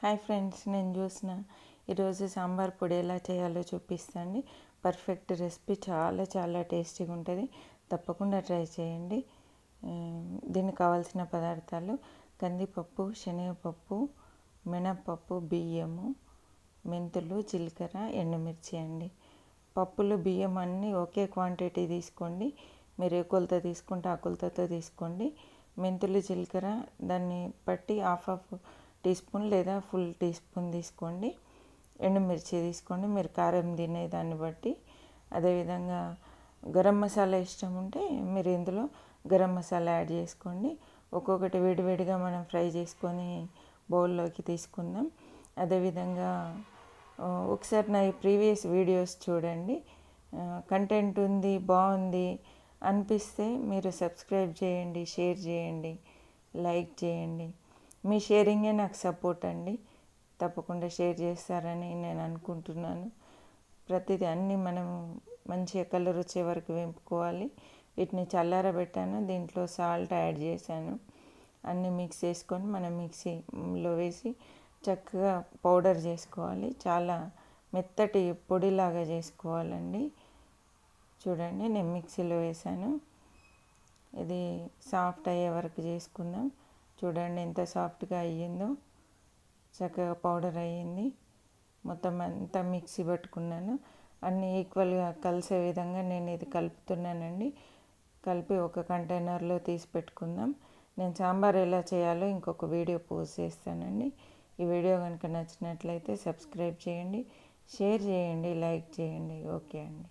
hi friends నేను చూసిన ఈరోజు సాంబార్ పొడి ఎలా చేయాలో చూపిస్తాండి పర్ఫెక్ట్ రెసిపీ చాలా చాలా టేస్టీగా ఉంటుంది తప్పకుండా ట్రై చేయండి దీనికి కావాల్సిన పదార్థాలు కందిపప్పు శనగపప్పు మినప్పప్పు బియ్యము మెంతులు జీలకర్ర ఎండుమిర్చి అండి పప్పులు బియ్యం అన్నీ ఒకే క్వాంటిటీ తీసుకోండి మీరు ఏ కొలత తీసుకుంటే ఆ కొలతతో తీసుకోండి మెంతులు జీలకర్ర దాన్ని బట్టి హాఫ్ హాఫ్ టీ స్పూన్ లేదా ఫుల్ టీ స్పూన్ తీసుకోండి ఎండుమిర్చి తీసుకోండి మీరు కారం తినే దాన్ని బట్టి అదేవిధంగా గరం మసాలా ఇష్టం ఉంటే మీరు ఇందులో గరం మసాలా యాడ్ చేసుకోండి ఒక్కొక్కటి వేడివేడిగా మనం ఫ్రై చేసుకొని బౌల్లోకి తీసుకుందాం అదేవిధంగా ఒకసారి నా ఈ ప్రీవియస్ వీడియోస్ చూడండి కంటెంట్ ఉంది బాగుంది అనిపిస్తే మీరు సబ్స్క్రైబ్ చేయండి షేర్ చేయండి లైక్ చేయండి మీ షేరింగే నాకు సపోర్ట్ అండి తప్పకుండా షేర్ చేస్తారని నేను అనుకుంటున్నాను ప్రతిదీ అన్నీ మనం మంచిగా కలర్ వచ్చే వరకు వేపుకోవాలి వీటిని చల్లారబెట్టాను దీంట్లో సాల్ట్ యాడ్ చేశాను అన్నీ మిక్స్ చేసుకొని మనం మిక్సీలో వేసి చక్కగా పౌడర్ చేసుకోవాలి చాలా మెత్తటి పొడిలాగా చేసుకోవాలండి చూడండి నేను మిక్సీలో వేసాను ఇది సాఫ్ట్ అయ్యే వరకు చేసుకుందాం చూడండి ఎంత సాఫ్ట్గా అయ్యిందో చక్కగా పౌడర్ అయ్యింది మొత్తం అంతా మిక్సీ పట్టుకున్నాను అన్నీ ఈక్వల్గా కలిసే విధంగా నేను ఇది కలుపుతున్నానండి కలిపి ఒక కంటైనర్లో తీసి పెట్టుకుందాం నేను సాంబార్ ఎలా చేయాలో ఇంకొక వీడియో పోస్ట్ చేస్తానండి ఈ వీడియో కనుక నచ్చినట్లయితే సబ్స్క్రైబ్ చేయండి షేర్ చేయండి లైక్ చేయండి ఓకే అండి